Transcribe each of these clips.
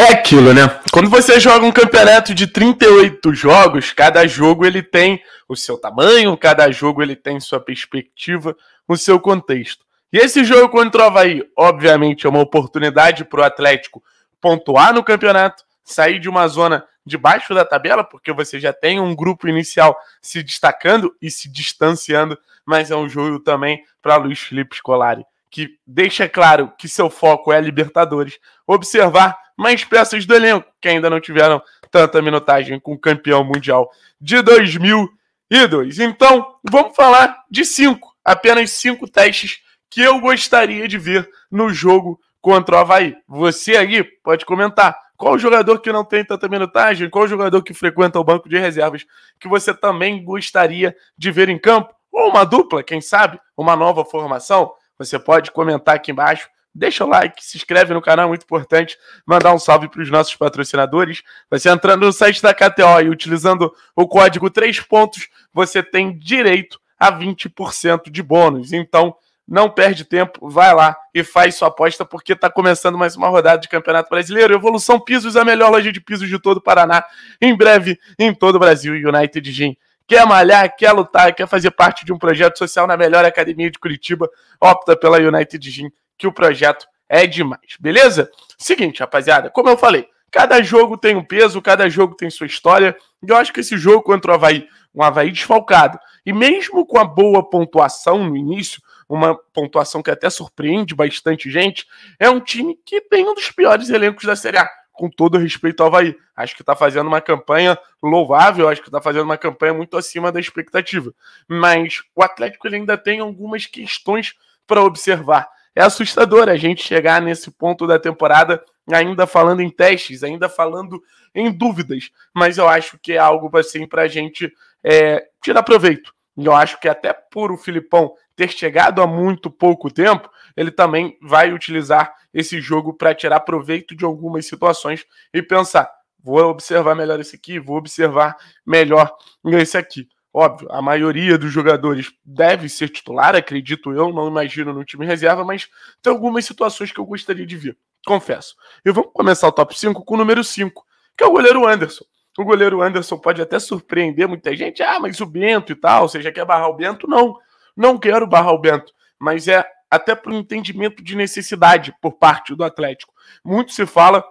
É aquilo, né? Quando você joga um campeonato de 38 jogos, cada jogo ele tem o seu tamanho, cada jogo ele tem sua perspectiva, o seu contexto. E esse jogo contra o Havaí, obviamente, é uma oportunidade para o Atlético pontuar no campeonato, sair de uma zona debaixo da tabela, porque você já tem um grupo inicial se destacando e se distanciando, mas é um jogo também para Luiz Felipe Scolari, que deixa claro que seu foco é Libertadores. Observar mas peças do elenco que ainda não tiveram tanta minutagem com o campeão mundial de 2002. Então, vamos falar de cinco, apenas cinco testes que eu gostaria de ver no jogo contra o Havaí. Você aí pode comentar qual jogador que não tem tanta minutagem, qual jogador que frequenta o banco de reservas que você também gostaria de ver em campo, ou uma dupla, quem sabe, uma nova formação. Você pode comentar aqui embaixo Deixa o like, se inscreve no canal, é muito importante. Mandar um salve para os nossos patrocinadores. Você entrando no site da KTO e utilizando o código 3 pontos, você tem direito a 20% de bônus. Então, não perde tempo, vai lá e faz sua aposta, porque está começando mais uma rodada de Campeonato Brasileiro. Evolução Pisos, a melhor loja de pisos de todo o Paraná. Em breve, em todo o Brasil, United Gym. Quer malhar, quer lutar, quer fazer parte de um projeto social na melhor academia de Curitiba? Opta pela United Gym que o projeto é demais, beleza? Seguinte, rapaziada, como eu falei, cada jogo tem um peso, cada jogo tem sua história, e eu acho que esse jogo contra o Havaí, um Havaí desfalcado, e mesmo com a boa pontuação no início, uma pontuação que até surpreende bastante gente, é um time que tem um dos piores elencos da Série A, com todo respeito ao Havaí. Acho que está fazendo uma campanha louvável, acho que está fazendo uma campanha muito acima da expectativa. Mas o Atlético ele ainda tem algumas questões para observar é assustador a gente chegar nesse ponto da temporada ainda falando em testes, ainda falando em dúvidas, mas eu acho que é algo assim para a gente é, tirar proveito. Eu acho que até por o Filipão ter chegado há muito pouco tempo, ele também vai utilizar esse jogo para tirar proveito de algumas situações e pensar: vou observar melhor esse aqui, vou observar melhor esse aqui. Óbvio, a maioria dos jogadores deve ser titular, acredito eu, não imagino no time reserva, mas tem algumas situações que eu gostaria de ver, confesso. E vamos começar o top 5 com o número 5, que é o goleiro Anderson. O goleiro Anderson pode até surpreender muita gente, ah, mas o Bento e tal, você já quer barrar o Bento? Não, não quero barrar o Bento, mas é até para um entendimento de necessidade por parte do Atlético. Muito se fala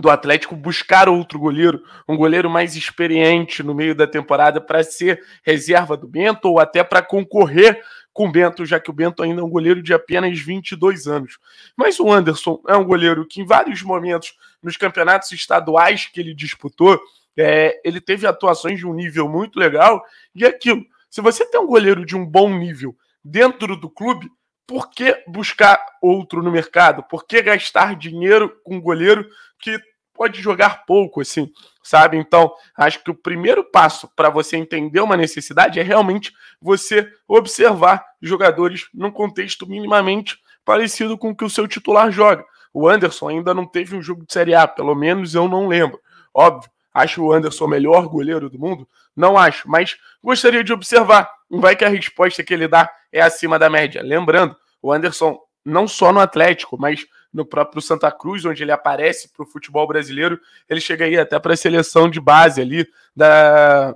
do Atlético buscar outro goleiro, um goleiro mais experiente no meio da temporada para ser reserva do Bento ou até para concorrer com o Bento, já que o Bento ainda é um goleiro de apenas 22 anos. Mas o Anderson é um goleiro que em vários momentos nos campeonatos estaduais que ele disputou, é, ele teve atuações de um nível muito legal e é aquilo. Se você tem um goleiro de um bom nível dentro do clube, por que buscar outro no mercado? Por que gastar dinheiro com um goleiro que pode jogar pouco, assim, sabe? Então, acho que o primeiro passo para você entender uma necessidade é realmente você observar jogadores num contexto minimamente parecido com o que o seu titular joga. O Anderson ainda não teve um jogo de Série A, pelo menos eu não lembro. Óbvio, acho o Anderson o melhor goleiro do mundo? Não acho, mas gostaria de observar. Vai que a resposta que ele dá é acima da média. Lembrando, o Anderson não só no Atlético, mas no próprio Santa Cruz, onde ele aparece para o futebol brasileiro. Ele chega aí até para a seleção de base ali, da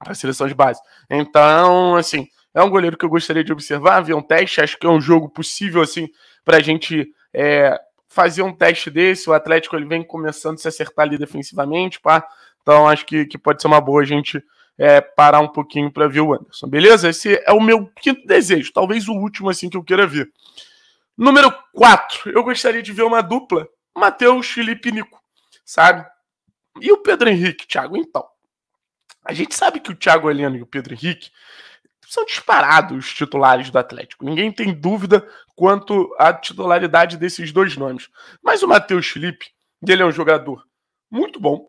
a seleção de base. Então, assim, é um goleiro que eu gostaria de observar, ver um teste. Acho que é um jogo possível, assim, para a gente é, fazer um teste desse. O Atlético ele vem começando a se acertar ali defensivamente, pá. Então, acho que, que pode ser uma boa a gente é, parar um pouquinho para ver o Anderson, beleza? Esse é o meu quinto desejo, talvez o último, assim, que eu queira ver. Número 4, eu gostaria de ver uma dupla. Matheus, Felipe e Nico, sabe? E o Pedro Henrique, Thiago, então. A gente sabe que o Thiago Heleno e o Pedro Henrique são disparados os titulares do Atlético. Ninguém tem dúvida quanto à titularidade desses dois nomes. Mas o Matheus Felipe, ele é um jogador muito bom.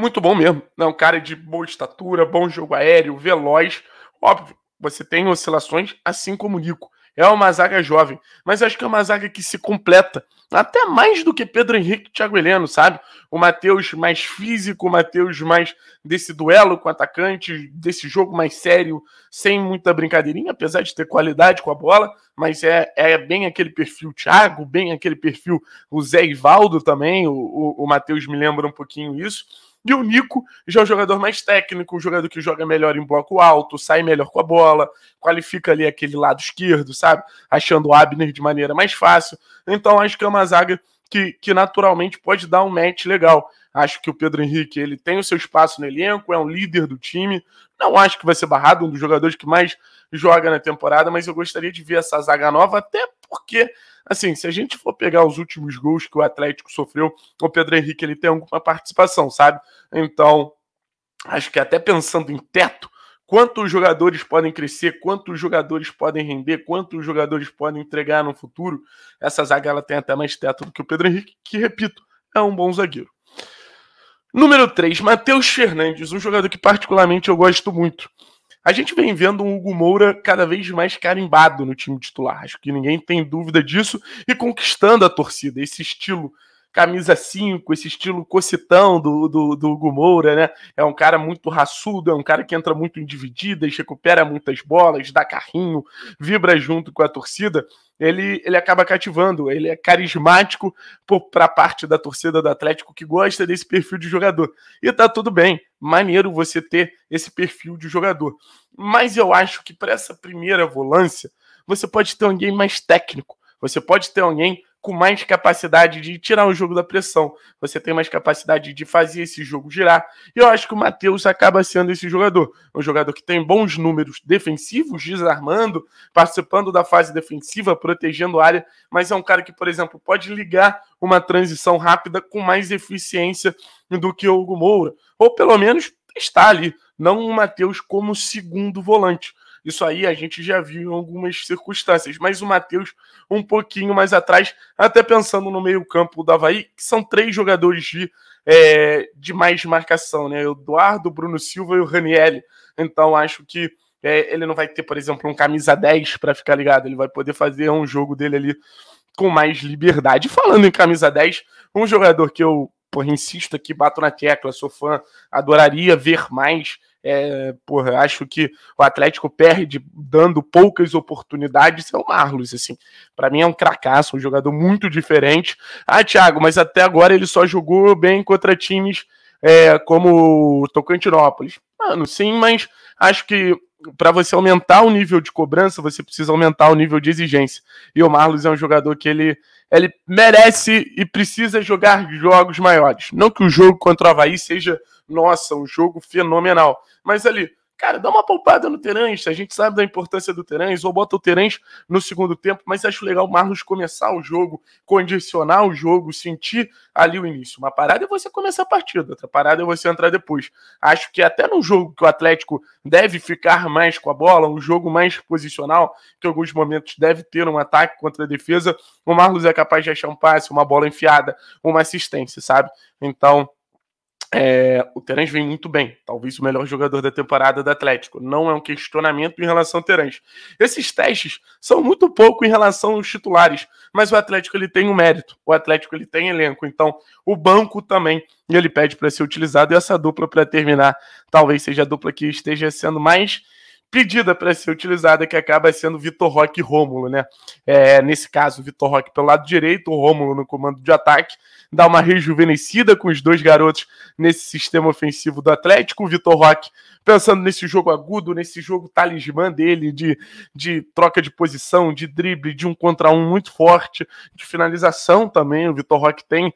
Muito bom mesmo. É um cara de boa estatura, bom jogo aéreo, veloz. Óbvio, você tem oscilações, assim como o Nico. É uma zaga jovem, mas acho que é uma zaga que se completa até mais do que Pedro Henrique e Thiago Heleno, sabe? O Matheus mais físico, o Matheus mais desse duelo com atacante, desse jogo mais sério, sem muita brincadeirinha, apesar de ter qualidade com a bola, mas é, é bem aquele perfil Thiago, bem aquele perfil o Zé Ivaldo também, o, o, o Matheus me lembra um pouquinho isso. E o Nico já é o jogador mais técnico, o jogador que joga melhor em bloco alto, sai melhor com a bola, qualifica ali aquele lado esquerdo, sabe? Achando o Abner de maneira mais fácil. Então acho que é uma uma zaga que, que naturalmente pode dar um match legal. Acho que o Pedro Henrique ele tem o seu espaço no elenco, é um líder do time. Não acho que vai ser barrado, um dos jogadores que mais joga na temporada, mas eu gostaria de ver essa zaga nova, até porque, assim, se a gente for pegar os últimos gols que o Atlético sofreu, o Pedro Henrique ele tem alguma participação, sabe? Então, acho que até pensando em teto, quantos jogadores podem crescer, quantos jogadores podem render, quantos jogadores podem entregar no futuro. Essa zaga ela tem até mais teto do que o Pedro Henrique, que, repito, é um bom zagueiro. Número 3, Matheus Fernandes, um jogador que particularmente eu gosto muito. A gente vem vendo um Hugo Moura cada vez mais carimbado no time titular, acho que ninguém tem dúvida disso, e conquistando a torcida, esse estilo camisa 5, esse estilo cocitão do, do, do Hugo Moura, né? É um cara muito raçudo, é um cara que entra muito em divididas, recupera muitas bolas, dá carrinho, vibra junto com a torcida. Ele, ele acaba cativando, ele é carismático para a parte da torcida do Atlético que gosta desse perfil de jogador. E tá tudo bem, maneiro você ter esse perfil de jogador. Mas eu acho que para essa primeira volância, você pode ter alguém mais técnico, você pode ter alguém com mais capacidade de tirar o jogo da pressão. Você tem mais capacidade de fazer esse jogo girar. E eu acho que o Matheus acaba sendo esse jogador. Um jogador que tem bons números defensivos, desarmando, participando da fase defensiva, protegendo a área, mas é um cara que, por exemplo, pode ligar uma transição rápida com mais eficiência do que o Hugo Moura. Ou pelo menos está ali, não o Matheus como segundo volante. Isso aí a gente já viu em algumas circunstâncias. Mas o Matheus um pouquinho mais atrás, até pensando no meio-campo do Havaí, que são três jogadores de, é, de mais marcação, né? O Eduardo, Bruno Silva e o Raniel. Então acho que é, ele não vai ter, por exemplo, um camisa 10 para ficar ligado. Ele vai poder fazer um jogo dele ali com mais liberdade. Falando em camisa 10, um jogador que eu porra, insisto aqui, bato na tecla, sou fã, adoraria ver mais é, porra, acho que o Atlético perde dando poucas oportunidades ao é Marlos, assim. Para mim é um cracaço, um jogador muito diferente. Ah, Thiago, mas até agora ele só jogou bem contra times é, como Tocantinópolis. Mano, sim, mas acho que para você aumentar o nível de cobrança, você precisa aumentar o nível de exigência. E o Marlos é um jogador que ele, ele merece e precisa jogar jogos maiores. Não que o jogo contra o Havaí seja, nossa, um jogo fenomenal. Mas ali, Cara, dá uma poupada no Terãs, a gente sabe da importância do Terãs, ou bota o Terãs no segundo tempo, mas acho legal o Marlos começar o jogo, condicionar o jogo, sentir ali o início. Uma parada é você começar a partida, outra parada é você entrar depois. Acho que até num jogo que o Atlético deve ficar mais com a bola, um jogo mais posicional, que em alguns momentos deve ter um ataque contra a defesa, o Marlos é capaz de achar um passe, uma bola enfiada, uma assistência, sabe? Então, é, o Terence vem muito bem, talvez o melhor jogador da temporada do Atlético. Não é um questionamento em relação ao Terence. Esses testes são muito pouco em relação aos titulares, mas o Atlético ele tem um mérito, o Atlético ele tem elenco, então o banco também ele pede para ser utilizado e essa dupla para terminar talvez seja a dupla que esteja sendo mais pedida para ser utilizada, que acaba sendo Vitor Roque e Rômulo, né? É, nesse caso, Vitor Roque pelo lado direito, o Rômulo no comando de ataque, dá uma rejuvenescida com os dois garotos nesse sistema ofensivo do Atlético. O Vitor Roque pensando nesse jogo agudo, nesse jogo talismã dele, de, de troca de posição, de drible, de um contra um muito forte, de finalização também. O Vitor Roque tem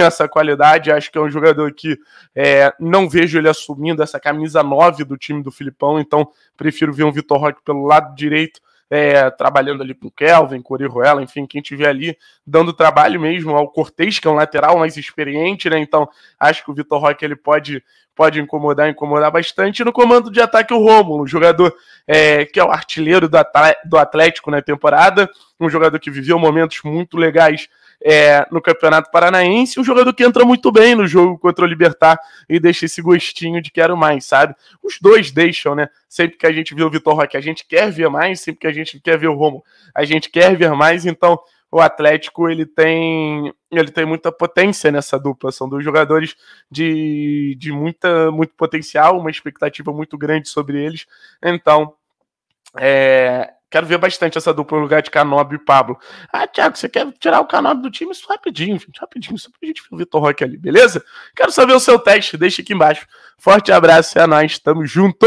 essa qualidade, acho que é um jogador que é, não vejo ele assumindo essa camisa 9 do time do Filipão, então prefiro prefiro ver um Vitor Roque pelo lado direito, é, trabalhando ali com o Kelvin, Corihuela, enfim, quem tiver ali dando trabalho mesmo ao Cortez, que é um lateral mais experiente, né? Então, acho que o Vitor Roque ele pode, pode incomodar, incomodar bastante. E no comando de ataque, o Rômulo, um jogador é, que é o artilheiro do, do Atlético na temporada, um jogador que viveu momentos muito legais é, no Campeonato Paranaense. Um jogador que entra muito bem no jogo contra o Libertar e deixa esse gostinho de quero mais, sabe? Os dois deixam, né? Sempre que a gente vê o Vitor Roque, a gente quer ver mais, sempre que a gente quer ver o Romo, a gente quer ver mais, então o Atlético ele tem ele tem muita potência nessa dupla são dois jogadores de, de muita muito potencial uma expectativa muito grande sobre eles então é, Quero ver bastante essa dupla no lugar de Canob e Pablo. Ah, Thiago, você quer tirar o Canob do time? Isso rapidinho, gente, rapidinho, só pra gente ver o Vitor Roque ali, beleza? Quero saber o seu teste, deixa aqui embaixo. Forte abraço, é nóis, tamo junto!